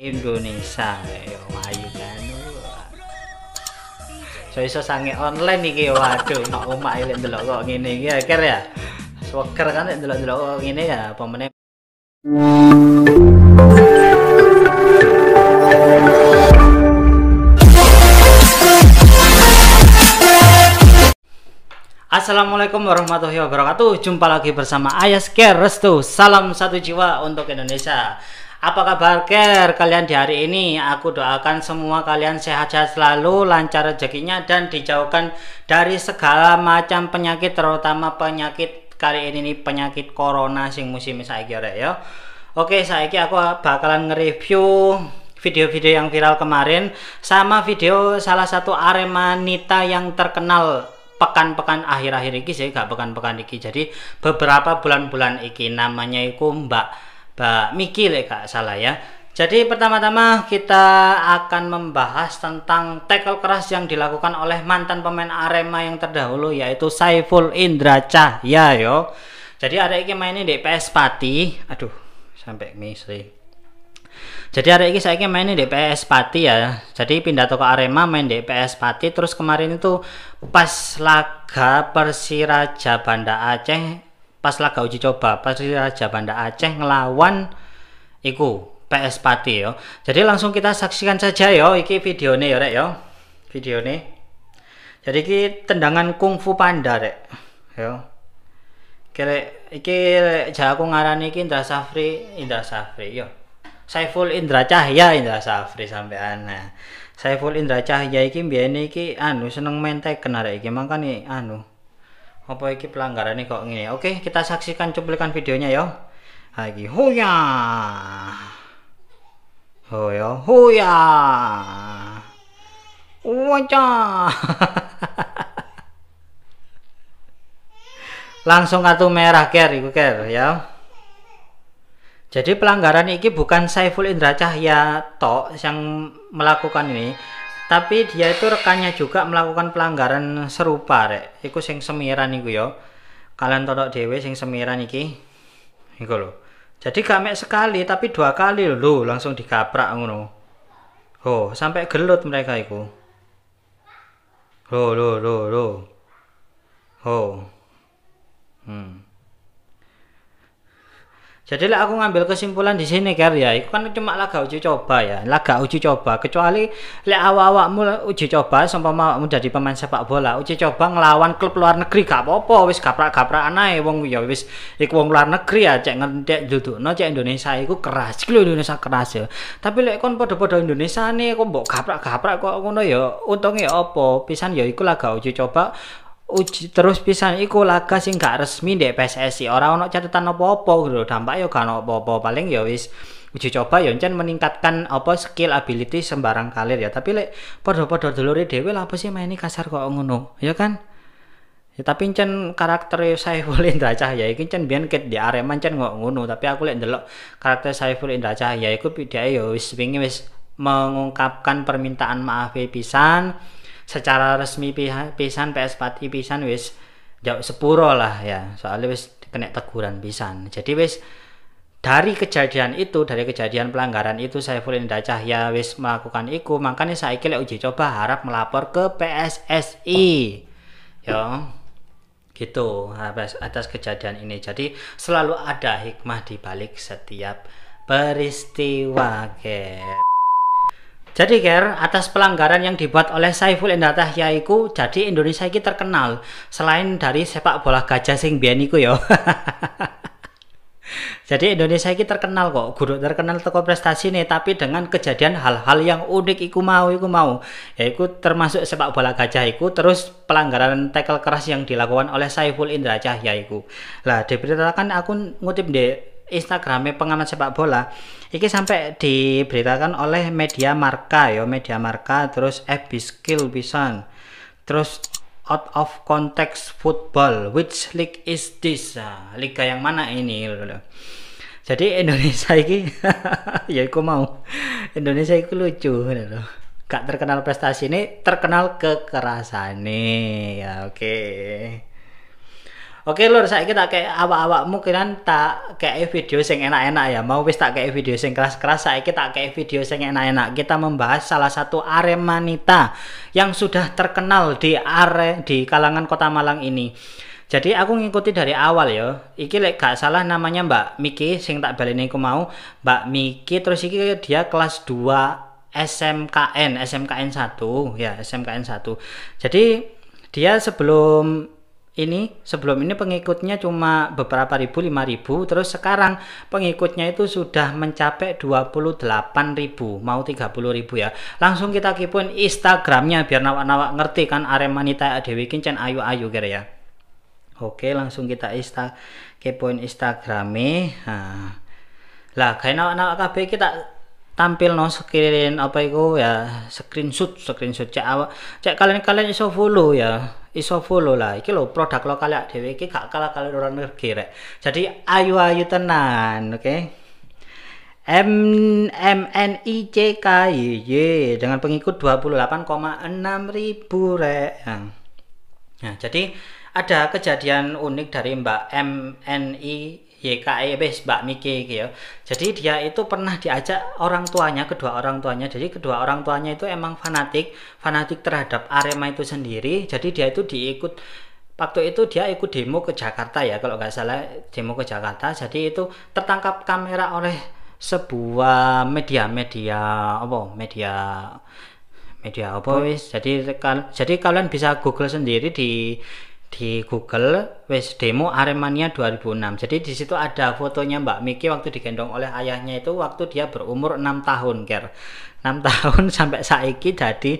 Indonesia yo eh, ayu kan so iso sange online iki waduh Nak umat elek delok kok ngene iki akhir ya sweker kan delok-delok kok ngene ya apa meneh Assalamualaikum warahmatullahi wabarakatuh Jumpa lagi bersama Ayas Care Restu Salam satu jiwa untuk Indonesia apa kabar care kalian di hari ini? Aku doakan semua kalian sehat-sehat selalu, lancar rezekinya dan dijauhkan dari segala macam penyakit terutama penyakit kali ini nih penyakit corona sing musim saya rek ya. Oke, saiki aku bakalan nge-review video-video yang viral kemarin sama video salah satu Aremanita yang terkenal pekan-pekan akhir-akhir ini sih gak pekan-pekan ini jadi beberapa bulan-bulan ini namanya iku Mbak Mbak Miki le kak salah ya. Jadi pertama-tama kita akan membahas tentang tackle keras yang dilakukan oleh mantan pemain Arema yang terdahulu yaitu Saiful Indra Cahya yo. Jadi ada iki main di PS Pati. Aduh, sampai misri. Jadi ada ini saya main di PS Pati ya. Jadi pindah toko Arema main di PS Pati terus kemarin itu pas laga Persiraja Banda Aceh pas laga uji coba pas raja Banda Aceh ngelawan iku PS Pati yo. Jadi langsung kita saksikan saja yo iki videone yo rek yo. Videone. Jadi iki tendangan kungfu panda rek. Yo. kere iki jauh aku ngarani iki Indra Safri, Indra Safri yo. Saiful Indra Cahya Indra Safri sampean. Nah. Saiful Indra Cahya iki biyen iki anu seneng mentek arek iki mangkane anu apa iki pelanggaran nih kok ini oke kita saksikan cuplikan videonya ya lagi huya, hoya huya waca langsung kartu merah ker iku ker ya jadi pelanggaran ini bukan Saiful Indra Cahya tok yang melakukan ini tapi dia itu rekannya juga melakukan pelanggaran serupa rek iku sing semiran iku yo ya. kalian todok dewe sing semiran iki iku lo. jadi mek sekali tapi dua kali lho langsung digaprak ngono oh sampai gelut mereka iku Lo, lo, lo, lo. oh hmm jadi lah aku ngambil kesimpulan di sini karya, ya itu kan cuma laga uji coba ya laga uji coba kecuali le awak-awakmu uji coba sampai mau menjadi pemain sepak bola uji coba ngelawan klub luar negeri gak apa-apa wis gaprak-gaprak anae wong ya wis iku wong luar negeri ya cek ngentek no cek Indonesia iku keras klu Indonesia keras ya tapi lek kon padha-padha Indonesia nih kok mbok gaprak-gaprak kok ngono ya untunge ya apa pisan ya iku laga uji coba uji terus pisan iku laga sing gak resmi dek PSSI orang ono catatan apa-apa gitu dampak yo ya gak ono apa paling yo ya wis uji coba yo ya ncan meningkatkan apa skill ability sembarang kalir ya tapi lek padha-padha dulure dhewe lah apa sih maini kasar kok ngono ya kan ya tapi ncan karakter Saiful Indra Cahya iki ncan biyen ket di Arema ncen kok ngono tapi aku lek ndelok karakter Saiful Indra Cahya iku dia yo wis wingi wis mengungkapkan permintaan maaf pisan secara resmi pisan, PS Pati pisan wis jauh sepuro lah ya soalnya wis kena teguran pisan jadi wis dari kejadian itu dari kejadian pelanggaran itu saya Saiful Indah Cahya wis melakukan iku makanya saya kira uji coba harap melapor ke PSSI yo gitu atas, atas kejadian ini jadi selalu ada hikmah di balik setiap peristiwa guys jadi Ker, atas pelanggaran yang dibuat oleh Saiful Endah Tahya iku, jadi Indonesia ini terkenal selain dari sepak bola gajah sing biyen iku yo. jadi Indonesia ini terkenal kok, guru terkenal teko prestasi nih, tapi dengan kejadian hal-hal yang unik iku mau iku mau, yaiku termasuk sepak bola gajah iku, terus pelanggaran tackle keras yang dilakukan oleh Saiful Indra Cahya iku. Lah diberitakan aku ngutip deh Instagramnya pengamat sepak bola ini sampai diberitakan oleh media marka ya media marka terus FB skill pisan terus out of context football which league is this nah, liga yang mana ini jadi Indonesia ini ya aku mau Indonesia itu lucu gak terkenal prestasi ini terkenal kekerasan nih ya oke okay. Oke lur, saya kita kayak awak mungkin kan tak kayak video sing enak-enak ya. Mau wis tak kayak video sing keras-keras, saya kita kayak video sing enak-enak. Kita membahas salah satu Aremanita yang sudah terkenal di are di kalangan Kota Malang ini. Jadi aku ngikuti dari awal ya. Iki lek gak salah namanya Mbak Miki sing tak baleni aku mau, Mbak Miki terus iki dia kelas 2 SMKN, SMKN 1 ya, SMKN 1. Jadi dia sebelum ini sebelum ini pengikutnya cuma beberapa ribu, lima ribu, terus sekarang pengikutnya itu sudah mencapai 28 ribu, mau 30 ribu ya. Langsung kita kipun Instagramnya biar nawak-nawak ngerti kan Aremanita Dewi Kincen ayu-ayu kira ya. Oke, langsung kita insta kepoin Instagramnya. Nah. Lah, kayak nawak-nawak kita tampil no screen apa itu ya screenshot screenshot cek awak cek kalian kalian iso follow ya iso follow lah iki lo produk lokal ya dewi iki gak kalah kalian orang negeri jadi ayu ayu tenan oke okay? M M N I C K Y Y dengan pengikut 28,6 ribu rek nah jadi ada kejadian unik dari Mbak MNI YKE wis Mbak Miki gitu. Jadi dia itu pernah diajak orang tuanya, kedua orang tuanya. Jadi kedua orang tuanya itu emang fanatik, fanatik terhadap Arema itu sendiri. Jadi dia itu diikut waktu itu dia ikut demo ke Jakarta ya kalau nggak salah demo ke Jakarta. Jadi itu tertangkap kamera oleh sebuah media-media apa media media apa oh. wis. Jadi jadi kalian bisa Google sendiri di di Google wis demo Aremania 2006. Jadi di situ ada fotonya Mbak Miki waktu digendong oleh ayahnya itu waktu dia berumur 6 tahun, Ker. 6 tahun sampai saiki jadi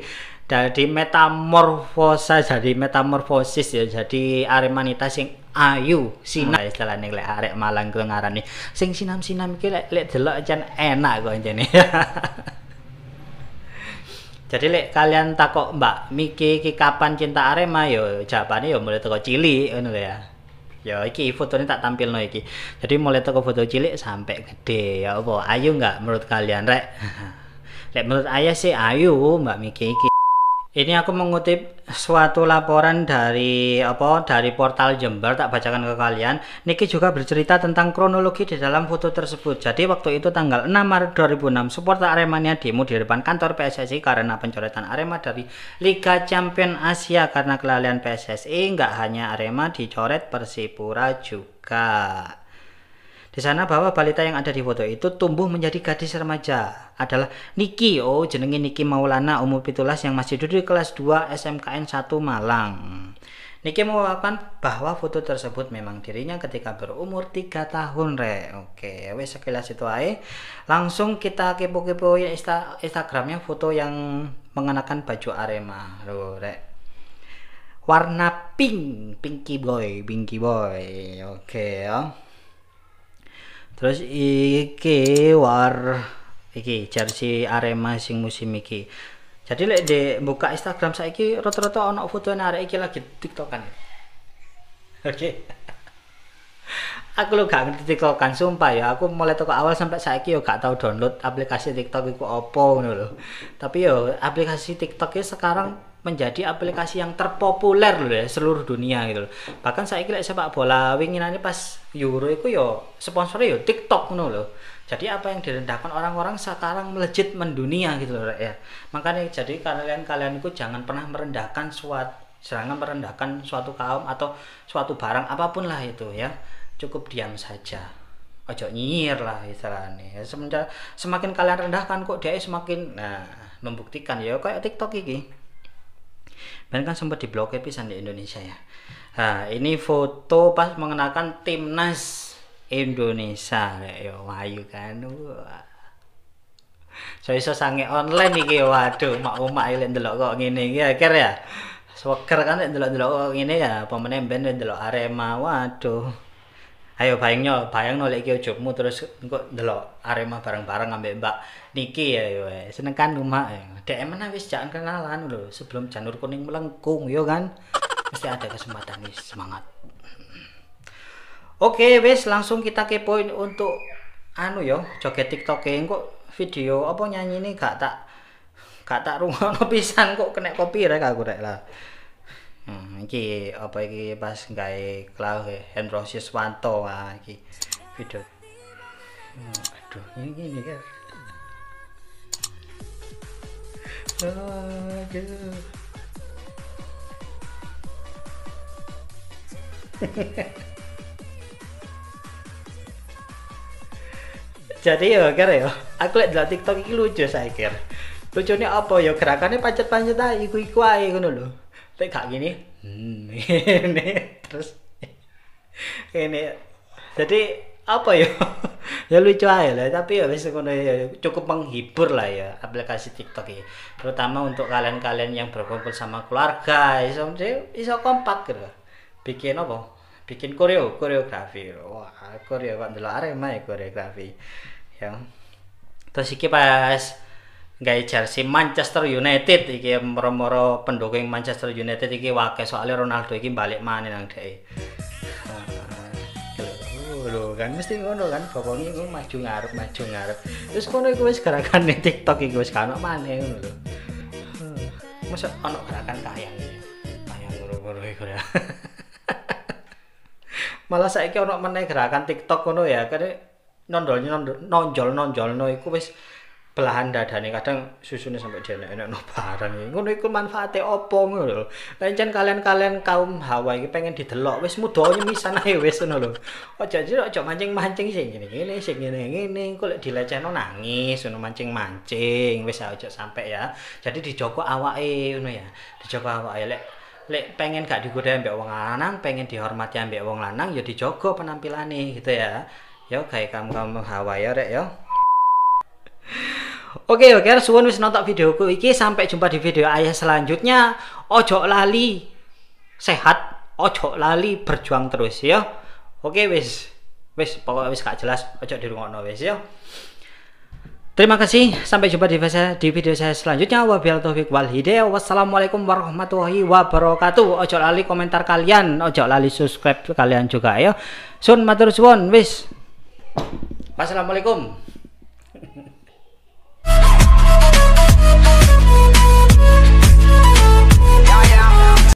dari metamorfosa jadi metamorfosis ya jadi aremanita sing ayu sinam nah, istilahnya lek arek Malang ku nih sing sinam-sinam kira lek lek enak kok jane Jadi lek kalian takok Mbak Miki iki kapan cinta Arema yo jawabane yo mulai teko cilik ngono ya. yo iki fotonya tak tampil no iki. Jadi mulai teko foto cilik sampai gede ya apa ayu nggak menurut kalian rek? lek menurut ayah sih ayu Mbak Miki iki. Ini aku mengutip suatu laporan dari apa dari portal Jember tak bacakan ke kalian. Niki juga bercerita tentang kronologi di dalam foto tersebut. Jadi waktu itu tanggal 6 Maret 2006 supporter Aremania demo di depan kantor PSSI karena pencoretan Arema dari Liga Champion Asia karena kelalaian PSSI Enggak hanya Arema dicoret Persipura juga. Di sana bahwa balita yang ada di foto itu tumbuh menjadi gadis remaja adalah Niki, oh jenenge Niki Maulana umur pitulas yang masih duduk di kelas 2 SMKN 1 Malang. Niki mengungkapkan bahwa foto tersebut memang dirinya ketika berumur 3 tahun re. Oke, wes sekilas itu aja. Langsung kita kepo-kepo insta Instagramnya foto yang mengenakan baju Arema. Loh, re. Warna pink, Pinky Boy, Pinky Boy. Oke, ya terus iki war iki jersey Arema sing musim iki jadi lek di buka Instagram saya iki rata-rata ono foto arek iki lagi tiktokan oke okay. aku lu gak ngerti tiktokan sumpah ya aku mulai toko awal sampai saya yo gak tau download aplikasi tiktok iku opo ngono lho tapi yo aplikasi tiktok sekarang menjadi aplikasi yang terpopuler loh ya seluruh dunia gitu loh. Bahkan saya kira sepak bola winginane pas Euro itu yo ya sponsornya yo ya TikTok nuh loh. Jadi apa yang direndahkan orang-orang sekarang melejit mendunia gitu loh ya. Makanya jadi kalian-kalian itu jangan pernah merendahkan suatu serangan merendahkan suatu kaum atau suatu barang apapun lah itu ya. Cukup diam saja ojo nyinyir lah istilahnya semenjak semakin kalian rendahkan kok dia semakin nah membuktikan ya kayak TikTok ini. Ben kan sempat diblokir pisan di Indonesia ya. Nah, ini foto pas mengenakan timnas Indonesia yo wayu kan. Wah. So iso sange online iki waduh mak umak elek ndelok kok ngene iki akhir ya. Sweker kan ndelok-ndelok kok ngene ya pemene ben ndelok Arema waduh ayo bayangnya bayang lek kau ujugmu terus kok dulu Arema bareng-bareng ambek Mbak Niki ya yo ya, ya. seneng kan rumah ya. dhek emana wis jangan kenalan lo sebelum janur kuning melengkung yo kan mesti ada kesempatan nih semangat Oke, wes langsung kita kepoin untuk anu yo, joget TikTok e. kok video apa nyanyi ini gak tak gak tak rumah pisan kok kena rek aku rek lah. Hmm, iki apa iki pas gawe ya e, Hendrosius Wanto ah iki video. Hmm, aduh, ini gini kan. Jadi ya kira ya, aku lihat dalam TikTok ini lucu saya kira. Lucunya apa ya gerakannya pancet-pancet aja, iku-iku aja gitu loh tapi kayak gini hmm, ini terus ini jadi apa ya ya lucu aja lah tapi ya wis ya, cukup menghibur lah ya aplikasi TikTok ini terutama untuk kalian-kalian yang berkumpul sama keluarga iso iso kompak gitu bikin apa bikin koreo koreografi wah koreo kok dulu arema ya koreografi yang terus iki pas Gaya jersey Manchester United iki meromoro pendukung Manchester United iki wakai soalnya Ronaldo iki balik mana nang deh? Ah, lho kan mesti ngono kan pokoknya ngono maju ngarep maju ngarep terus kono iku wis gerakan TikTok iku wis kano mana ngono lho masa ono gerakan kayak kayang ngono-ngono iku ya malah saiki kono mana gerakan TikTok kono ya kare nondolnya nonjol no iku wis belahan nih kadang susunya sampai jane enak no barang nih, ngono ikut manfaatnya opo ngono lho lencen kalian-kalian kaum hawa iki pengen didelok wis mudho misan ae wes ngono lho aja aja mancing-mancing sing ngene ngene sing ngene ngene engko lek dilecehno nangis ngono mancing-mancing wis aja sampai ya jadi dijogo awake ngono ya dijogo awake lek lek pengen gak digoda ambek wong lanang pengen dihormati ambek wong lanang ya dijogo penampilane gitu ya yo gawe kamu-kamu hawa ya rek yo Oke okay, oke, okay, suwun wis nonton videoku iki sampai jumpa di video ayah selanjutnya. Ojo lali sehat, ojo lali berjuang terus ya. Oke okay, wis. Wis pokoknya wis gak jelas, ojo dirungokno wis ya. Terima kasih, sampai jumpa di video, di video saya selanjutnya. Wabillahi taufiq wal hidayah. Wassalamualaikum warahmatullahi wabarakatuh. Ojo lali komentar kalian, ojo lali subscribe kalian juga ya. Sun matur suwun, wis. Wassalamualaikum. more.